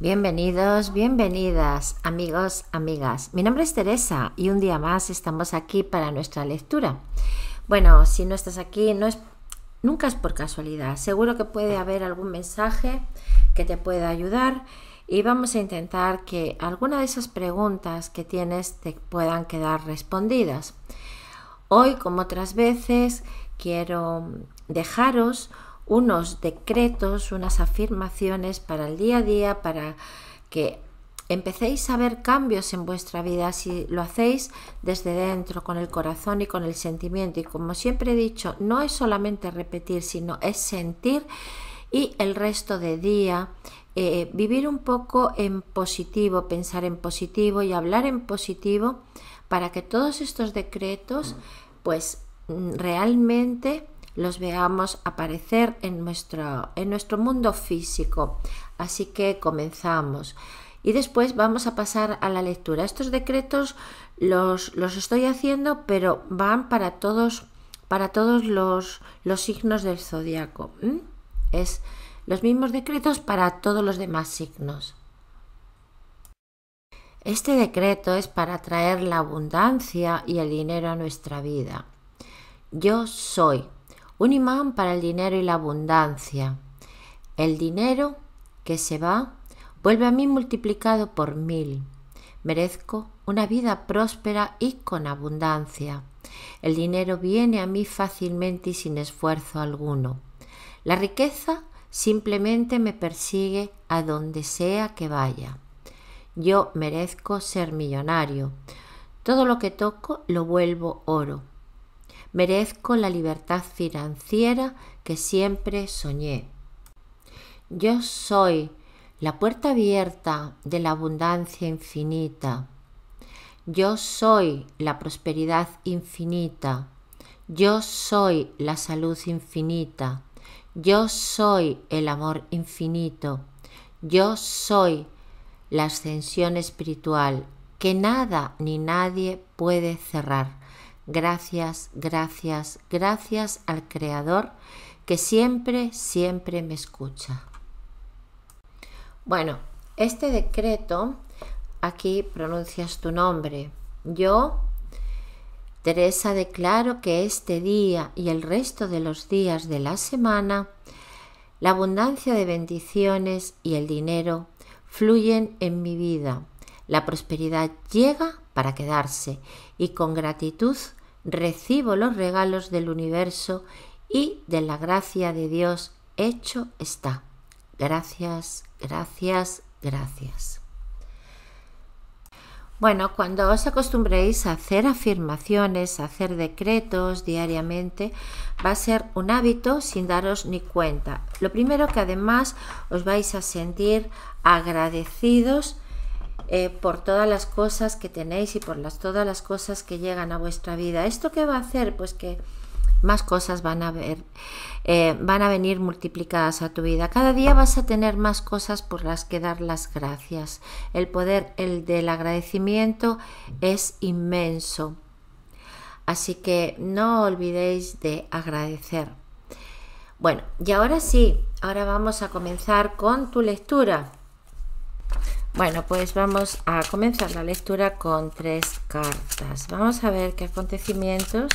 Bienvenidos, bienvenidas, amigos, amigas. Mi nombre es Teresa y un día más estamos aquí para nuestra lectura. Bueno, si no estás aquí, no es, nunca es por casualidad. Seguro que puede haber algún mensaje que te pueda ayudar y vamos a intentar que alguna de esas preguntas que tienes te puedan quedar respondidas. Hoy, como otras veces, quiero dejaros unos decretos, unas afirmaciones para el día a día, para que empecéis a ver cambios en vuestra vida si lo hacéis desde dentro, con el corazón y con el sentimiento. Y como siempre he dicho, no es solamente repetir, sino es sentir y el resto de día eh, vivir un poco en positivo, pensar en positivo y hablar en positivo para que todos estos decretos pues mm, realmente los veamos aparecer en nuestro, en nuestro mundo físico. Así que comenzamos. Y después vamos a pasar a la lectura. Estos decretos los, estoy haciendo, pero van para todos, para todos los, signos del zodiaco. Es los mismos decretos para todos los demás signos. Este decreto es para traer la abundancia y el dinero a nuestra vida. Yo soy un imán para el dinero y la abundancia. El dinero que se va vuelve a mí multiplicado por mil. Merezco una vida próspera y con abundancia. El dinero viene a mí fácilmente y sin esfuerzo alguno. La riqueza simplemente me persigue a donde sea que vaya. Yo merezco ser millonario. Todo lo que toco lo vuelvo oro merezco la libertad financiera que siempre soñé. Yo soy la puerta abierta de la abundancia infinita. Yo soy la prosperidad infinita. Yo soy la salud infinita. Yo soy el amor infinito. Yo soy la ascensión espiritual que nada ni nadie puede cerrar Gracias, gracias, gracias al Creador que siempre, siempre me escucha. Bueno, este decreto, aquí pronuncias tu nombre. Yo, Teresa, declaro que este día y el resto de los días de la semana, la abundancia de bendiciones y el dinero fluyen en mi vida. La prosperidad llega para quedarse y con gratitud recibo los regalos del universo y de la gracia de Dios hecho está. Gracias, gracias, gracias. Bueno, cuando os acostumbréis a hacer afirmaciones, a hacer decretos diariamente, va a ser un hábito sin daros ni cuenta. Lo primero que además os vais a sentir agradecidos eh, por todas las cosas que tenéis y por las, todas las cosas que llegan a vuestra vida. ¿Esto qué va a hacer? Pues que más cosas van a ver, eh, van a venir multiplicadas a tu vida. Cada día vas a tener más cosas por las que dar las gracias. El poder, el del agradecimiento es inmenso. Así que no olvidéis de agradecer. Bueno, y ahora sí, ahora vamos a comenzar con tu lectura. Bueno, pues vamos a comenzar la lectura con tres cartas. Vamos a ver qué acontecimientos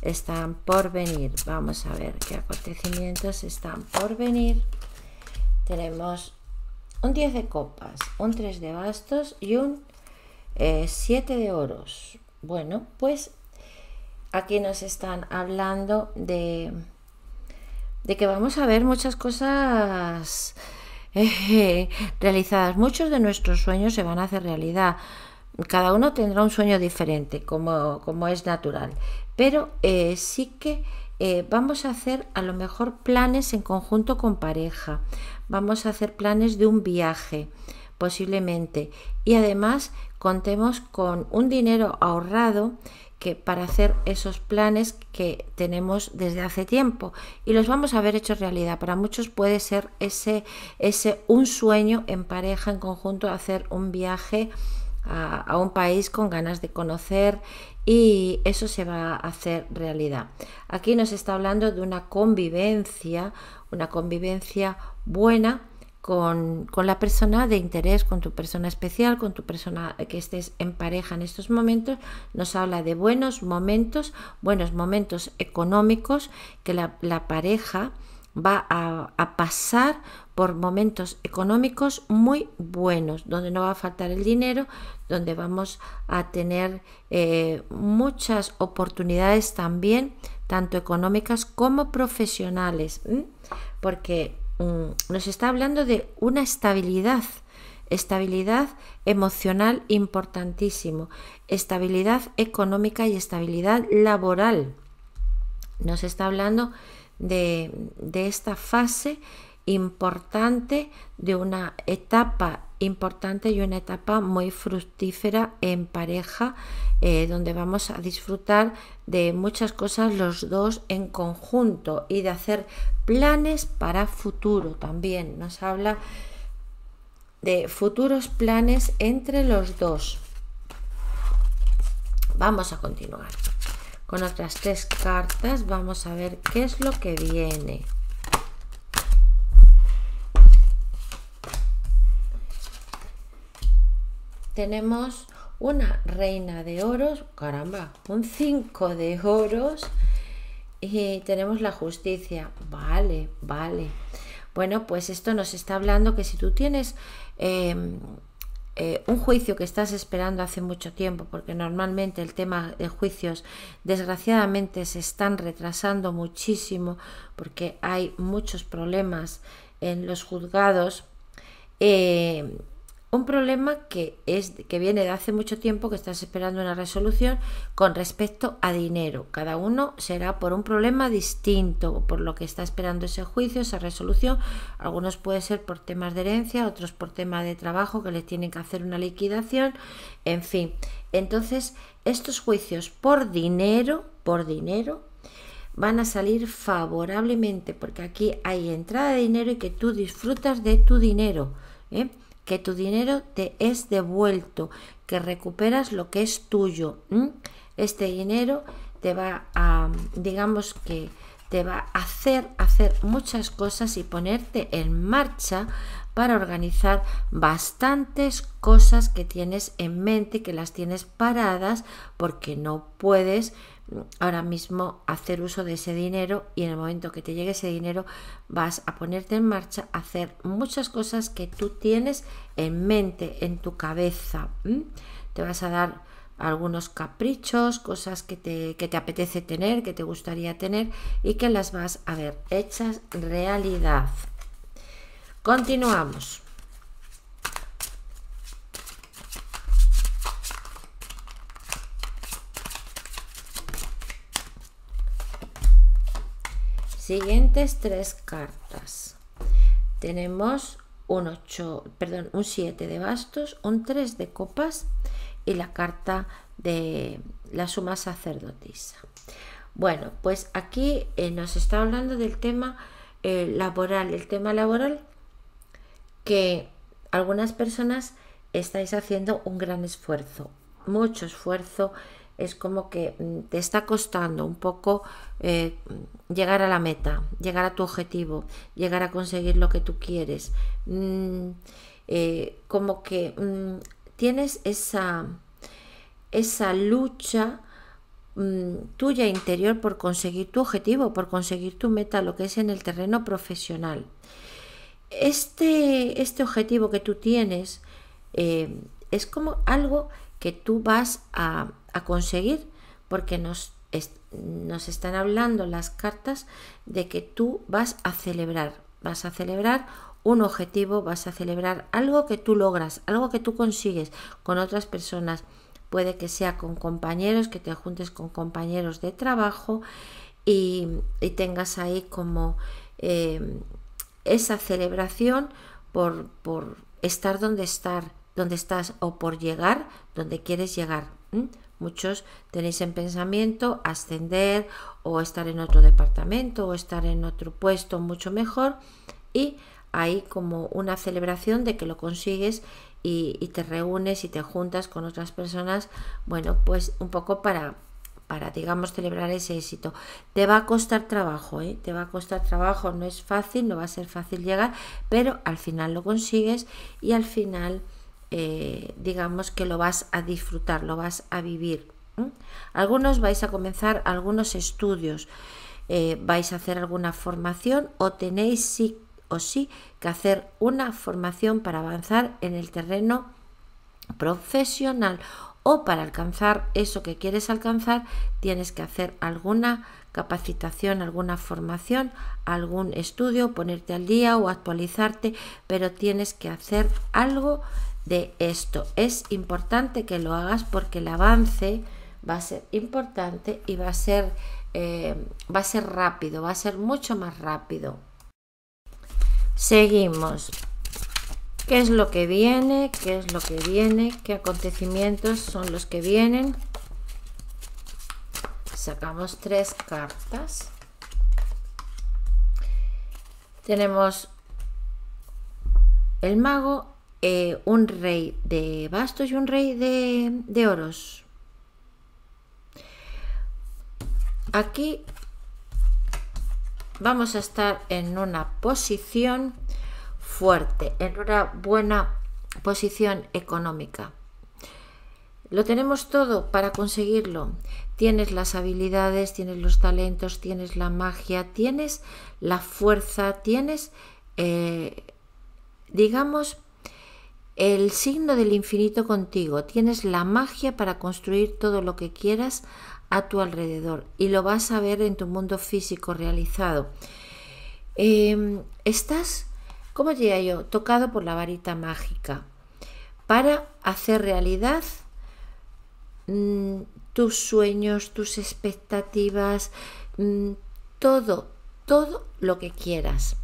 están por venir. Vamos a ver qué acontecimientos están por venir. Tenemos un 10 de copas, un 3 de bastos y un 7 eh, de oros. Bueno, pues aquí nos están hablando de, de que vamos a ver muchas cosas realizadas. Muchos de nuestros sueños se van a hacer realidad. Cada uno tendrá un sueño diferente, como, como es natural. Pero eh, sí que eh, vamos a hacer a lo mejor planes en conjunto con pareja. Vamos a hacer planes de un viaje, posiblemente. Y además contemos con un dinero ahorrado que para hacer esos planes que tenemos desde hace tiempo y los vamos a ver hecho realidad. Para muchos puede ser ese, ese un sueño en pareja, en conjunto, hacer un viaje a, a un país con ganas de conocer y eso se va a hacer realidad. Aquí nos está hablando de una convivencia, una convivencia buena con, la persona de interés, con tu persona especial, con tu persona que estés en pareja en estos momentos, nos habla de buenos momentos, buenos momentos económicos que la, pareja va a, pasar por momentos económicos muy buenos, donde no va a faltar el dinero, donde vamos a tener eh, muchas oportunidades también, tanto económicas como profesionales, porque Mm, nos está hablando de una estabilidad, estabilidad emocional importantísimo, estabilidad económica y estabilidad laboral. Nos está hablando de, de esta fase importante, de una etapa importante y una etapa muy fructífera en pareja eh, donde vamos a disfrutar de muchas cosas los dos en conjunto y de hacer planes para futuro también. Nos habla de futuros planes entre los dos. Vamos a continuar con otras tres cartas. Vamos a ver qué es lo que viene. tenemos una reina de oros, caramba, un 5 de oros y tenemos la justicia. Vale, vale. Bueno, pues esto nos está hablando que si tú tienes em, eh, un juicio que estás esperando hace mucho tiempo, porque normalmente el tema de juicios desgraciadamente se están retrasando muchísimo porque hay muchos problemas en los juzgados. Em, un problema que, es, que viene de hace mucho tiempo, que estás esperando una resolución con respecto a dinero. Cada uno será por un problema distinto, por lo que está esperando ese juicio, esa resolución. Algunos puede ser por temas de herencia, otros por tema de trabajo, que les tienen que hacer una liquidación, en fin. Entonces, estos juicios por dinero, por dinero, van a salir favorablemente, porque aquí hay entrada de dinero y que tú disfrutas de tu dinero ¿eh? que tu dinero te es devuelto, que recuperas lo que es tuyo. Este dinero te va a, digamos que te va a hacer hacer muchas cosas y ponerte en marcha para organizar bastantes cosas que tienes en mente, que las tienes paradas porque no puedes ahora mismo hacer uso de ese dinero y en el momento que te llegue ese dinero vas a ponerte en marcha, a hacer muchas cosas que tú tienes en mente, en tu cabeza. Te vas a dar algunos caprichos, cosas que te apetece tener, que te gustaría tener y que las vas a ver hechas realidad. Continuamos. siguientes tres cartas. Tenemos un 8, perdón, un 7 de bastos, un 3 de copas y la carta de la suma sacerdotisa. Bueno, pues aquí eh, nos está hablando del tema eh, laboral, el tema laboral que algunas personas estáis haciendo un gran esfuerzo, mucho esfuerzo, es como que mm, te está costando un poco eh, llegar a la meta, llegar a tu objetivo, llegar a conseguir lo que tú quieres. Mm, eh, como que mm, tienes esa, esa lucha tuya interior por conseguir tu objetivo, por conseguir tu meta, lo que es en el terreno profesional. Este, este objetivo que tú tienes eh, es como algo que tú vas a, conseguir, porque nos, nos están hablando las cartas de que tú vas a celebrar, vas a celebrar un objetivo, vas a celebrar algo que tú logras, algo que tú consigues con otras personas. Puede que sea con compañeros, que te juntes con compañeros de trabajo y, tengas ahí como eh, esa celebración por, por estar donde estar, donde estás o por llegar donde quieres llegar. Muchos tenéis en pensamiento ascender o estar en otro departamento o estar en otro puesto mucho mejor y hay como una celebración de que lo consigues y, te reúnes y te juntas con otras personas, bueno, pues un poco para, para, digamos, celebrar ese éxito. Te va a costar trabajo, ¿eh? te va a costar trabajo, no es fácil, no va a ser fácil llegar, pero al final lo consigues y al final eh, digamos que lo vas a disfrutar, lo vas a vivir. Algunos vais a comenzar algunos estudios, eh, vais a hacer alguna formación o tenéis sí o sí que hacer una formación para avanzar en el terreno profesional o para alcanzar eso que quieres alcanzar tienes que hacer alguna capacitación, alguna formación, algún estudio, ponerte al día o actualizarte, pero tienes que hacer algo de esto. Es importante que lo hagas porque el avance va a ser importante y va a ser, eh, va a ser rápido, va a ser mucho más rápido. Seguimos. ¿Qué es lo que viene? ¿Qué es lo que viene? ¿Qué acontecimientos son los que vienen? Sacamos tres cartas. Tenemos el mago, eh, un rey de bastos y un rey de, oros. Aquí vamos a estar en una posición fuerte, en una buena posición económica. Lo tenemos todo para conseguirlo. Tienes las habilidades, tienes los talentos, tienes la magia, tienes la fuerza, tienes, eh, digamos, el signo del infinito contigo. Tienes la magia para construir todo lo que quieras a tu alrededor y lo vas a ver en tu mundo físico realizado. Em, estás, como diría yo? Tocado por la varita mágica para hacer realidad mm, tus sueños, tus expectativas, mm, todo, todo lo que quieras.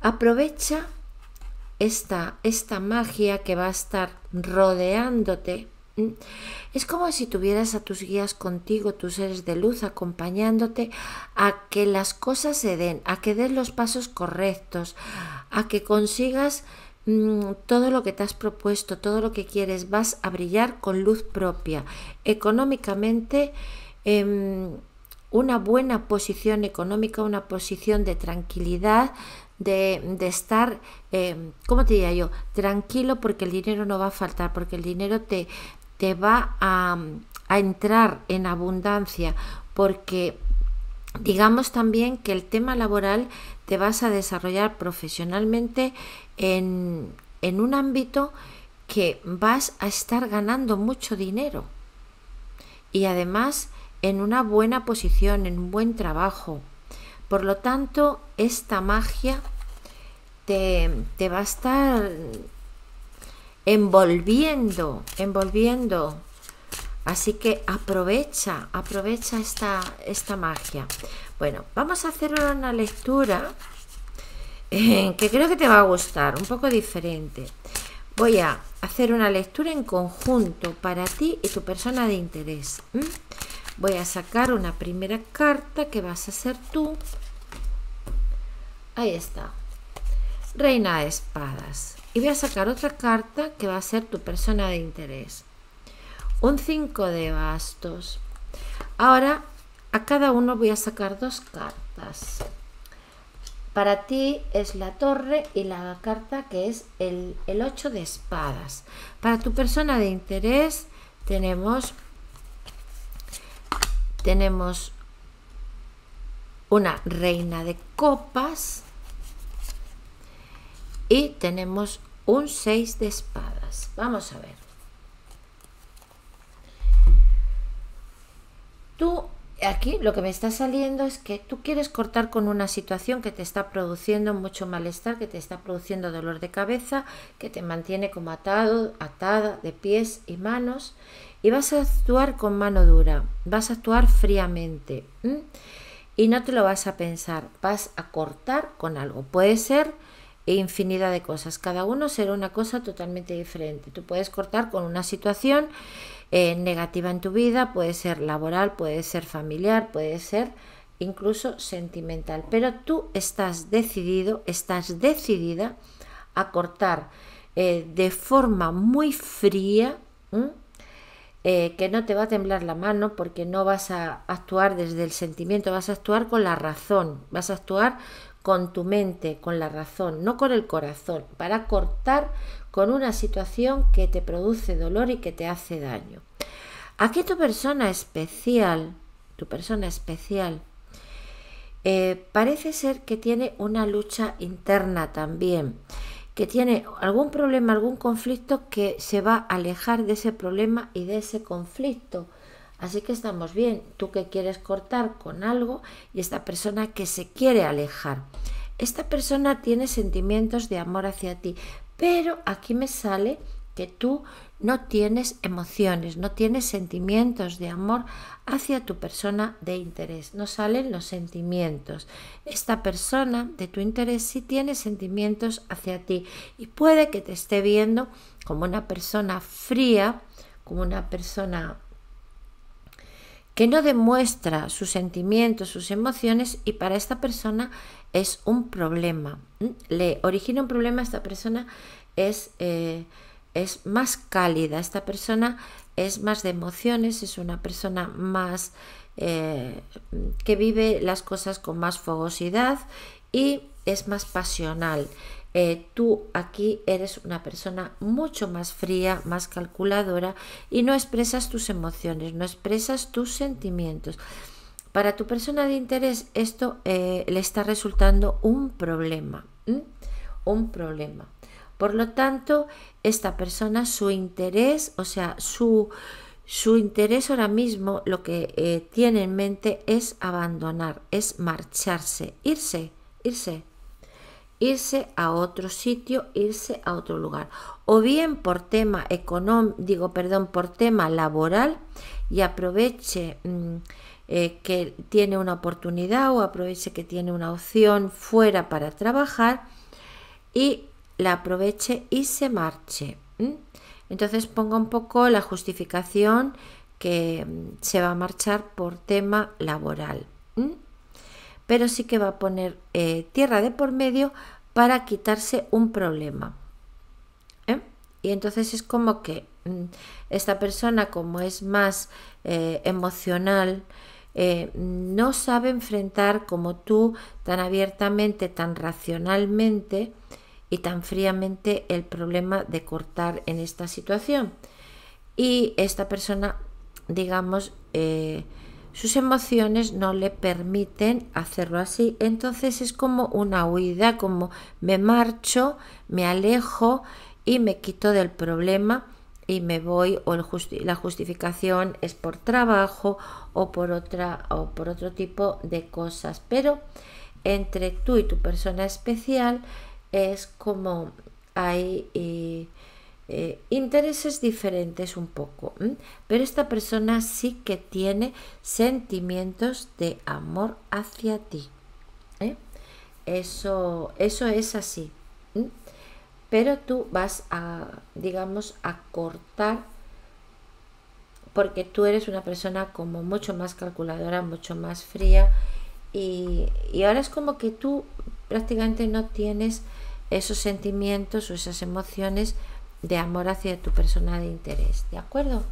Aprovecha esta, esta magia que va a estar rodeándote. Es como si tuvieras a tus guías contigo, tus seres de luz, acompañándote a que las cosas se den, a que des los pasos correctos, a que consigas todo lo que te has propuesto, todo lo que quieres. Vas a brillar con luz propia. Económicamente, em, una buena posición económica, una posición de tranquilidad, de, de estar, eh, ¿cómo te diría yo? Tranquilo porque el dinero no va a faltar, porque el dinero te, te va a, entrar en abundancia, porque digamos también que el tema laboral te vas a desarrollar profesionalmente en, en un ámbito que vas a estar ganando mucho dinero y además en una buena posición, en un buen trabajo. Por lo tanto, esta magia te, va a estar envolviendo, envolviendo. Así que aprovecha, aprovecha esta, esta magia. Bueno, vamos a hacer una lectura eh, que creo que te va a gustar, un poco diferente. Voy a hacer una lectura en conjunto para ti y tu persona de interés. Voy a sacar una primera carta que vas a ser tú. Ahí está. Reina de espadas. Y voy a sacar otra carta que va a ser tu persona de interés. Un 5 de bastos. Ahora a cada uno voy a sacar dos cartas. Para ti es la torre y la carta que es el, el 8 de espadas. Para tu persona de interés tenemos tenemos una reina de copas y tenemos un 6 de espadas. Vamos a ver. Tú Aquí lo que me está saliendo es que tú quieres cortar con una situación que te está produciendo mucho malestar, que te está produciendo dolor de cabeza, que te mantiene como atado, atada de pies y manos, y vas a actuar con mano dura, vas a actuar fríamente y no te lo vas a pensar, vas a cortar con algo. Puede ser infinidad de cosas, cada uno será una cosa totalmente diferente. Tú puedes cortar con una situación eh, negativa en tu vida, puede ser laboral, puede ser familiar, puede ser incluso sentimental. Pero tú estás decidido, estás decidida a cortar eh, de forma muy fría, eh, que no te va a temblar la mano porque no vas a actuar desde el sentimiento, vas a actuar con la razón, vas a actuar con tu mente, con la razón, no con el corazón, para cortar con una situación que te produce dolor y que te hace daño. Aquí tu persona especial, tu persona especial, eh, parece ser que tiene una lucha interna también, que tiene algún problema, algún conflicto que se va a alejar de ese problema y de ese conflicto. Así que estamos bien, tú que quieres cortar con algo y esta persona que se quiere alejar. Esta persona tiene sentimientos de amor hacia ti, pero aquí me sale que tú no tienes emociones, no tienes sentimientos de amor hacia tu persona de interés, no salen los sentimientos. Esta persona de tu interés sí tiene sentimientos hacia ti y puede que te esté viendo como una persona fría, como una persona que no demuestra sus sentimientos, sus emociones y para esta persona es un problema. Le origina un problema esta persona, es, eh, es más cálida, esta persona es más de emociones, es una persona más eh, que vive las cosas con más fogosidad y es más pasional eh, tú aquí eres una persona mucho más fría, más calculadora y no expresas tus emociones, no expresas tus sentimientos. Para tu persona de interés esto eh, le está resultando un problema, un problema. Por lo tanto, esta persona, su interés, o sea, su, interés ahora mismo, lo que eh, tiene en mente es abandonar, es marcharse, irse, irse irse a otro sitio, irse a otro lugar. O bien por tema económico, digo, perdón, por tema laboral y aproveche mm, eh, que tiene una oportunidad o aproveche que tiene una opción fuera para trabajar y la aproveche y se marche. Entonces ponga un poco la justificación que mm, se va a marchar por tema laboral pero sí que va a poner eh, tierra de por medio para quitarse un problema. ¿eh? Y entonces es como que mm, esta persona, como es más eh, emocional, no sabe enfrentar como tú tan abiertamente, tan racionalmente y tan fríamente el problema de cortar en esta situación. Y esta persona, digamos, sus emociones no le permiten hacerlo así. Entonces es como una huida, como me marcho, me alejo y me quito del problema y me voy o la justificación es por trabajo o por otra o por otro tipo de cosas pero entre tú y tu persona especial es como hay eh, eh, intereses diferentes un poco, pero esta persona sí que tiene sentimientos de amor hacia ti. ¿eh? Eso, eso es así. Pero tú vas a, digamos, a cortar porque tú eres una persona como mucho más calculadora, mucho más fría y, y ahora es como que tú prácticamente no tienes esos sentimientos o esas emociones de amor hacia tu persona de interés, ¿de acuerdo?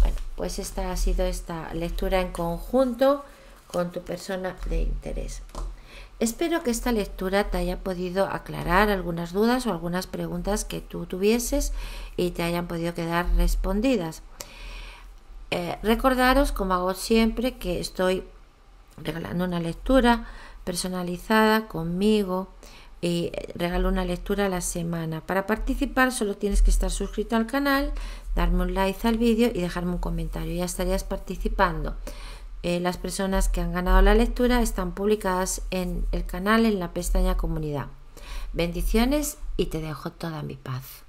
Bueno, pues esta ha sido esta lectura en conjunto con tu persona de interés. Espero que esta lectura te haya podido aclarar algunas dudas o algunas preguntas que tú tuvieses y te hayan podido quedar respondidas. Eh, recordaros, como hago siempre, que estoy regalando una lectura personalizada conmigo y eh, regalo una lectura a la semana. Para participar solo tienes que estar suscrito al canal, darme un like al vídeo y dejarme un comentario. Ya estarías participando. Eh, las personas que han ganado la lectura están publicadas en el canal en la pestaña comunidad. Bendiciones y te dejo toda mi paz.